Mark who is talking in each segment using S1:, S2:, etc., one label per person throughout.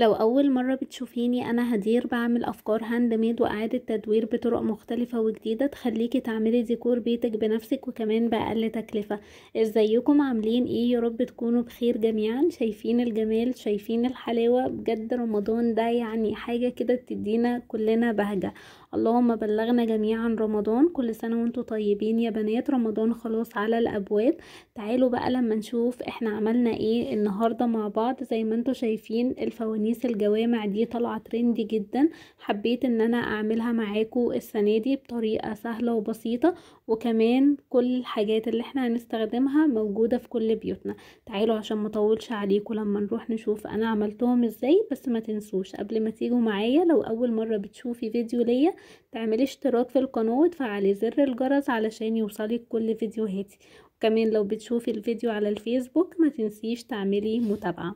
S1: لو أول مرة بتشوفيني أنا هدير بعمل أفكار هاند ميد وإعادة تدوير بطرق مختلفة وجديدة تخليكي تعملي ديكور بيتك بنفسك وكمان بأقل تكلفة ازيكم عاملين ايه يا رب تكونوا بخير جميعا شايفين الجمال شايفين الحلاوة بجد رمضان ده يعني حاجة كده بتدينا كلنا بهجة اللهم بلغنا جميعا رمضان كل سنة وانتم طيبين يا بنات رمضان خلاص على الابواب تعالوا بقى لما نشوف احنا عملنا ايه النهاردة مع بعض زي ما انتم شايفين الفوانيس الجوامع دي طالعة ترندي جدا حبيت ان انا اعملها معاكم السنة دي بطريقة سهلة وبسيطة وكمان كل الحاجات اللي احنا هنستخدمها موجودة في كل بيوتنا تعالوا عشان مطولش عليكم لما نروح نشوف انا عملتهم ازاي بس ما تنسوش قبل ما تيجوا معايا لو اول مرة بتشوفي فيديو ليا تعملي اشتراك في القناة وتفعلي زر الجرس علشان يوصلك كل فيديوهاتي وكمان لو بتشوفي الفيديو على الفيسبوك ما تنسيش تعملي متابعة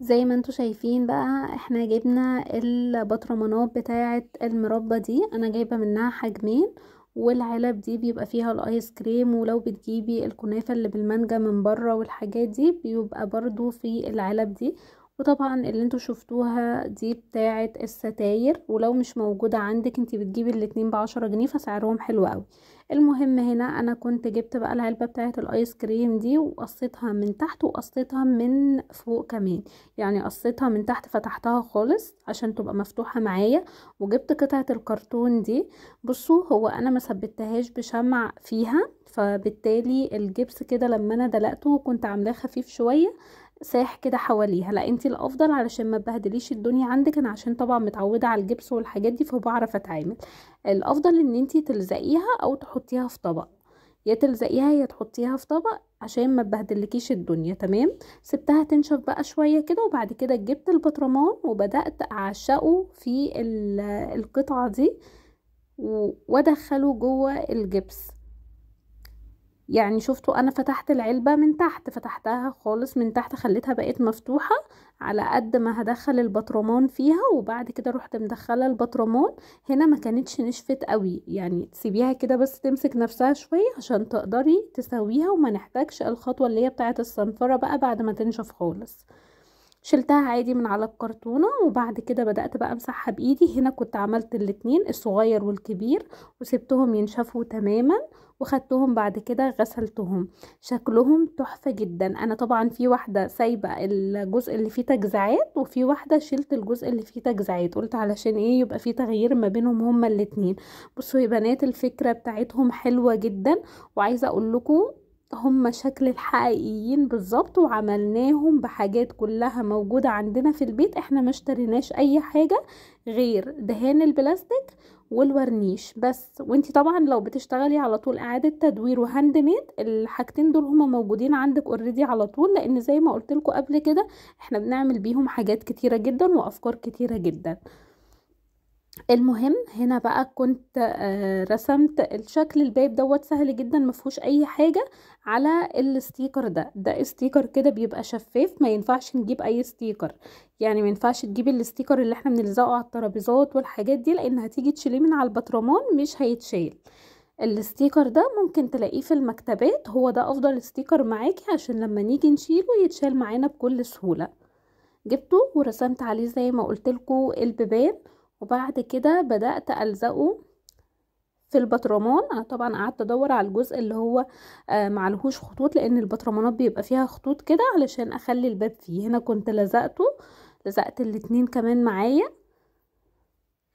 S1: زي ما انتم شايفين بقى احنا جبنا البطرمانات بتاعه المربى دي انا جايبه منها حجمين والعلب دي بيبقى فيها الايس كريم ولو بتجيبي الكنافة اللي بالمانجا من بره والحاجات دي بيبقى برضو في العلب دي وطبعا اللي انتوا شفتوها دي بتاعة الستاير ولو مش موجودة عندك انت بتجيبي الاتنين بعشرة جنيه فسعرهم حلو قوي المهم هنا انا كنت جبت بقى العلبة بتاعة الايس كريم دي وقصيتها من تحت وقصيتها من فوق كمان يعني قصيتها من تحت فتحتها خالص عشان تبقى مفتوحة معايا وجبت قطعة الكرتون دي بصوا هو انا ما ثبتهاش بشمع فيها فبالتالي الجبس كده لما انا دلقته كنت عاملاه خفيف شوية ساح كده حواليها لا انت الافضل علشان ما تبهدليش الدنيا عندك انا عشان طبعا متعوده على الجبس والحاجات دي فبعرف اتعامل الافضل ان انت تلزقيها او تحطيها في طبق يا تلزقيها يا تحطيها في طبق عشان ما تبهدلكيش الدنيا تمام سبتها تنشف بقى شويه كده وبعد كده جبت البطرمان وبدات اعشقه في القطعه دي وادخله جوه الجبس يعني شفتوا انا فتحت العلبة من تحت فتحتها خالص من تحت خليتها بقت مفتوحة على قد ما هدخل البطرمان فيها وبعد كده رحت مدخلة البطرمان هنا ما كانتش نشفت قوي يعني تسيبيها كده بس تمسك نفسها شوية عشان تقدري تسويها وما نحتاجش الخطوة اللي هي بتاعت الصنفرة بقى بعد ما تنشف خالص شلتها عادي من على الكرتونة وبعد كده بدأت بقى امسحها بايدي هنا كنت عملت الاتنين الصغير والكبير وسبتهم ينشفوا تماما وخدتهم بعد كده غسلتهم شكلهم تحفة جدا انا طبعا في واحدة سايبة الجزء اللي فيه تجزعات وفي واحدة شلت الجزء اللي فيه تجزعات قلت علشان ايه يبقى فيه تغيير ما بينهم هما الاتنين بصوا يا بنات الفكرة بتاعتهم حلوة جدا وعايزة اقول لكم هم شكل الحقيقيين بالظبط وعملناهم بحاجات كلها موجودة عندنا في البيت احنا ما اشتريناش اي حاجة غير دهان البلاستيك والورنيش بس وانتي طبعا لو بتشتغلي على طول اعادة تدوير وهاند ميد الحاجتين دول هما موجودين عندك اوريدي على طول لان زي ما قلتلكوا قبل كده احنا بنعمل بيهم حاجات كتيرة جدا وافكار كتيرة جدا المهم هنا بقى كنت آه، رسمت الشكل الباب دوت سهل جدا مفهوش اي حاجه على الستيكر ده ده ستيكر كده بيبقى شفاف ما ينفعش نجيب اي ستيكر يعني ما ينفعش تجيب الستيكر اللي احنا بنلزقه على الترابيزات والحاجات دي لان هتيجي تشيليه من على البطرمان مش هيتشال الستيكر ده ممكن تلاقيه في المكتبات هو ده افضل ستيكر معاكي عشان لما نيجي نشيله يتشال معانا بكل سهوله جبته ورسمت عليه زي ما قلت لكم البيبان وبعد كده بدأت ألزقه في البطرمان انا طبعا قعدت ادور على الجزء اللي هو آه، معلهوش خطوط لان البطرمانات بيبقى فيها خطوط كده علشان اخلي الباب فيه هنا كنت لزقته لزقت الاتنين كمان معايا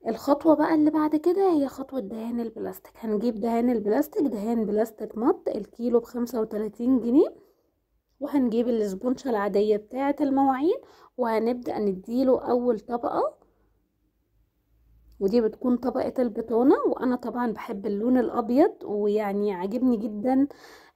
S1: الخطوه بقى اللي بعد كده هي خطوه دهان البلاستيك هنجيب دهان البلاستيك دهان بلاستيك مط الكيلو بخمسة وتلاتين جنيه وهنجيب الاسبونشة العاديه بتاعه المواعين وهنبدا نديله اول طبقه ودي بتكون طبقة البطانة وانا طبعا بحب اللون الابيض ويعني عاجبني جدا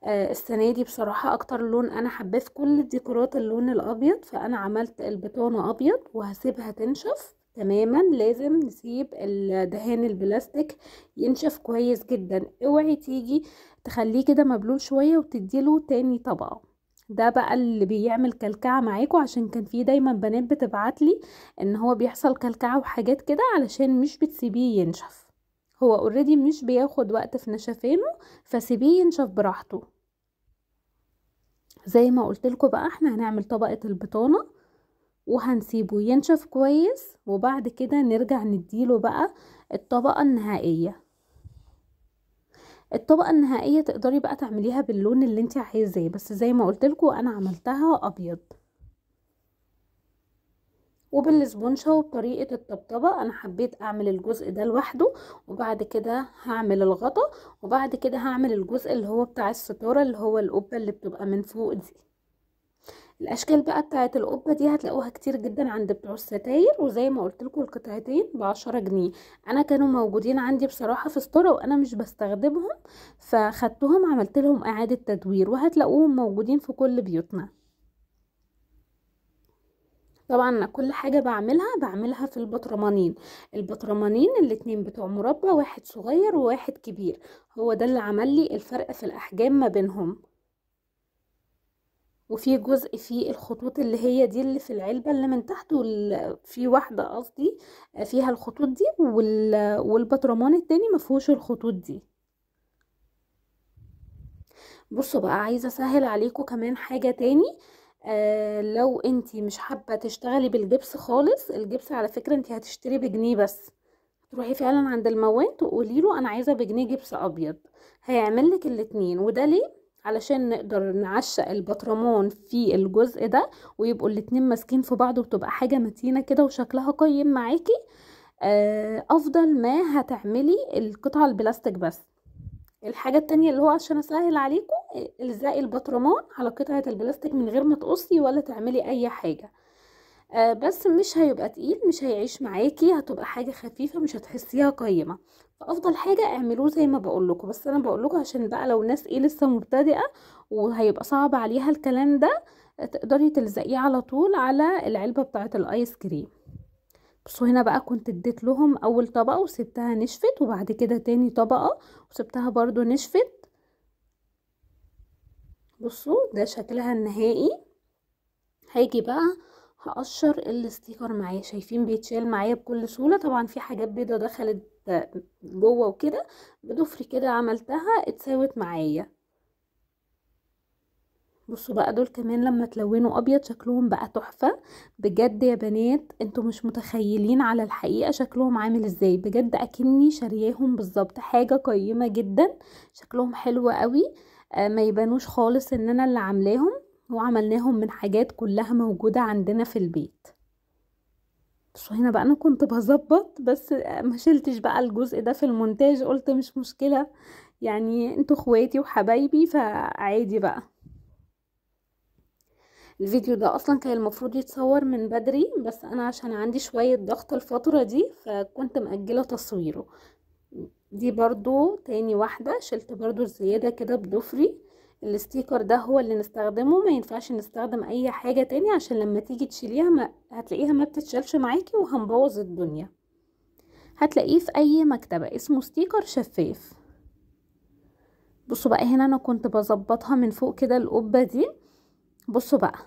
S1: آه السنة دي بصراحة اكتر لون انا حباه في كل الديكورات اللون الابيض فانا عملت البطانة ابيض وهسيبها تنشف تماما لازم نسيب الدهان البلاستيك ينشف كويس جدا اوعي تيجي تخليه كده مبلول شوية وتديله تاني طبقة ده بقى اللي بيعمل كلكعة معاكوا عشان كان في دايما بنات بتبعتلي ان هو بيحصل كلكعة وحاجات كده علشان مش بتسيبيه ينشف هو اوريدي مش بياخد وقت في نشفانه فسيبيه ينشف براحته زي ما قلت لكم بقى احنا هنعمل طبقة البطانة وهنسيبه ينشف كويس وبعد كده نرجع نديله بقى الطبقة النهائية الطبقة النهائية تقدري بقى تعمليها باللون اللي انت عايزاه بس زي ما لكم انا عملتها ابيض وبالسبونشة وبطريقة الطبطبة أنا حبيت أعمل الجزء ده لوحده وبعد كده هعمل الغطا وبعد كده هعمل الجزء اللي هو بتاع الستارة اللي هو القبة اللي بتبقى من فوق دي الاشكال بقى بتاعه القبه دي هتلاقوها كتير جدا عند بتوع الستاير وزي ما قلت لكم القطعتين بعشرة جنيه انا كانوا موجودين عندي بصراحه في ستاره وانا مش بستخدمهم فخدتهم عملت لهم اعاده تدوير وهتلاقوهم موجودين في كل بيوتنا طبعا كل حاجه بعملها بعملها في البطرمانين البطرمانين الاتنين بتوع مربع واحد صغير وواحد كبير هو ده اللي عمل لي الفرق في الاحجام ما بينهم وفي جزء فيه الخطوط اللي هي دي اللي في العلبة اللي من تحت وفي واحدة قصدي فيها الخطوط دي والبطرمان التاني مفهوش الخطوط دي بصوا بقى عايزة اسهل عليكم كمان حاجة تاني آه لو انتي مش حابة تشتغلي بالجبس خالص الجبس على فكرة انتي هتشتري بجنيه بس تروحي فعلا عند الموان تقولي له انا عايزة بجنيه جبس ابيض هيعمل لك الاتنين وده ليه علشان نقدر نعشق البطرمان في الجزء ده ويبقوا الاتنين ماسكين في بعض وتبقى حاجة متينة كده وشكلها قيم معاكي آه، افضل ما هتعملي القطعة البلاستيك بس الحاجة التانية اللي هو عشان اسهل عليكم الزقي البطرمان على قطعة البلاستيك من غير ما تقصي ولا تعملي اي حاجة آه، بس مش هيبقى تقيل مش هيعيش معاكي هتبقى حاجة خفيفة مش هتحسيها قيمة فافضل حاجه اعملوه زي ما بقول لكم بس انا بقول لكم عشان بقى لو ناس ايه لسه مبتدئه وهيبقى صعب عليها الكلام ده تقدري تلزقيه على طول على العلبه بتاعه الايس كريم بصوا هنا بقى كنت اديت لهم اول طبقه وسبتها نشفت وبعد كده تاني طبقه وسبتها برضو نشفت بصوا ده شكلها النهائي هاجي بقى هقشر الاستيكر معايا شايفين بيتشال معايا بكل سهوله طبعا في حاجات بيضه دخلت جوه وكده بضفر كده عملتها اتساوت معايا بصوا بقى دول كمان لما تلونوا ابيض شكلهم بقى تحفه بجد يا بنات انتوا مش متخيلين على الحقيقه شكلهم عامل ازاي بجد اكني شارياهم بالظبط حاجه قيمه جدا شكلهم حلو قوي آه ما يبانوش خالص ان انا اللي عاملاهم وعملناهم من حاجات كلها موجودة عندنا في البيت بس هنا بقى انا كنت بظبط بس ما شلتش بقى الجزء ده في المونتاج قلت مش مشكلة يعني انتوا اخواتي وحبايبي فعادي بقى الفيديو ده اصلا كان المفروض يتصور من بدري بس انا عشان عندي شوية ضغط الفترة دي فكنت مأجلة تصويره دي برضو تاني واحدة شلت برضو الزيادة كده بضفري الستيكر ده هو اللي نستخدمه ما ينفعش نستخدم اي حاجة تاني عشان لما تيجي تشيليها ما هتلاقيها ما بتتشالش معاكي وهنبوظ الدنيا هتلاقيه في اي مكتبة اسمه ستيكر شفاف بصوا بقى هنا انا كنت بظبطها من فوق كده القبة دي بصوا بقى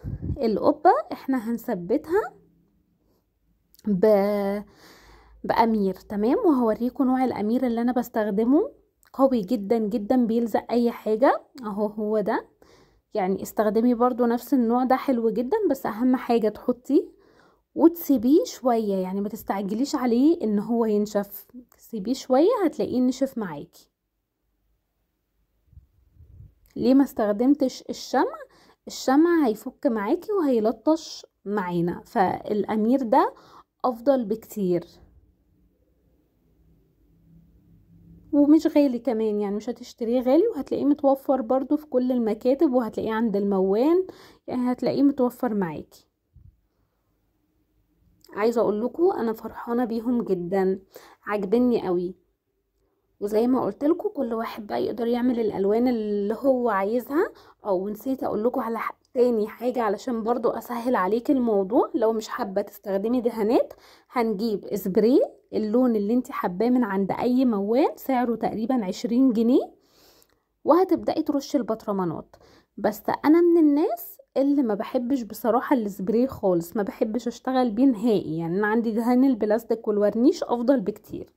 S1: القبة احنا هنثبتها ب... بأمير تمام وهوريكم نوع الأمير اللي أنا بستخدمه قوي جدا جدا بيلزق اي حاجة اهو هو ده يعني استخدمي برضو نفس النوع ده حلو جدا بس اهم حاجة تحطيه وتسيبيه شوية يعني ما تستعجليش عليه ان هو ينشف سيبيه شوية هتلاقيه نشف معاكي ليه ما استخدمتش الشمع الشمع هيفك معاكي وهيلطش معانا فالامير ده افضل بكتير ومش غالي كمان يعني مش هتشتريه غالي وهتلاقيه متوفر برضو في كل المكاتب وهتلاقيه عند الموان يعني هتلاقيه متوفر معاكي عايزه اقول لكم انا فرحانه بيهم جدا عاجبني قوي وزي ما قلت لكم كل واحد بقى يقدر يعمل الالوان اللي هو عايزها او نسيت اقول لكم على تاني حاجه علشان برضو اسهل عليك الموضوع لو مش حابه تستخدمي دهانات هنجيب اسبريه اللون اللي انت حباه من عند اي موال سعره تقريبا عشرين جنيه وهتبدأي ترشي البطرمانات بس انا من الناس اللي ما بحبش بصراحة السبراي خالص ما بحبش اشتغل بيه نهائي يعني انا عندي دهان البلاستيك والورنيش افضل بكتير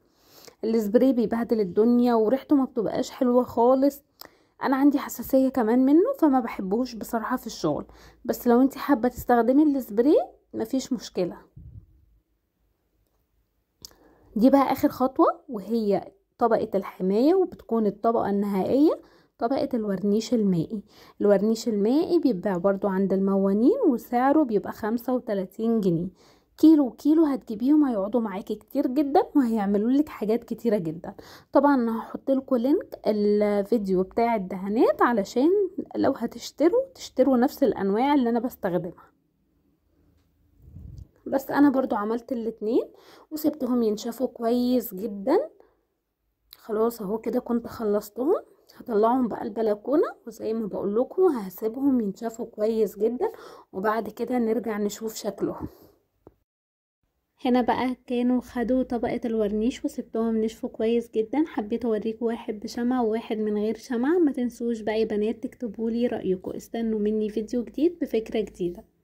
S1: السبراي بيبهدل الدنيا وريحته ما بتبقاش حلوة خالص انا عندي حساسية كمان منه فما بحبهوش بصراحة في الشغل بس لو انت حابة تستخدمي السبراي مفيش مشكلة دي بقى اخر خطوة وهي طبقة الحماية وبتكون الطبقة النهائية طبقة الورنيش المائي الورنيش المائي بيتباع برضو عند الموانين وسعره بيبقى خمسة وتلاتين جنيه كيلو كيلو هتجيبيهم هيقعدوا معاكي كتير جدا وهيعملوا لك حاجات كتيره جدا طبعا هحط لكم لينك الفيديو بتاع الدهانات علشان لو هتشتروا تشتروا نفس الانواع اللي انا بستخدمها بس انا برضو عملت الاتنين وسبتهم ينشفوا كويس جدا خلاص اهو كده كنت خلصتهم هطلعهم بقى البلكونه وزي ما بقول لكم هسيبهم ينشفوا كويس جدا وبعد كده نرجع نشوف شكلهم هنا بقى كانوا خدوا طبقة الورنيش وسبتهم نشفوا كويس جدا حبيت اوريكم واحد بشمع وواحد من غير شمع ما تنسوش بقى يا بنات تكتبولي رأيكم استنوا مني فيديو جديد بفكرة جديدة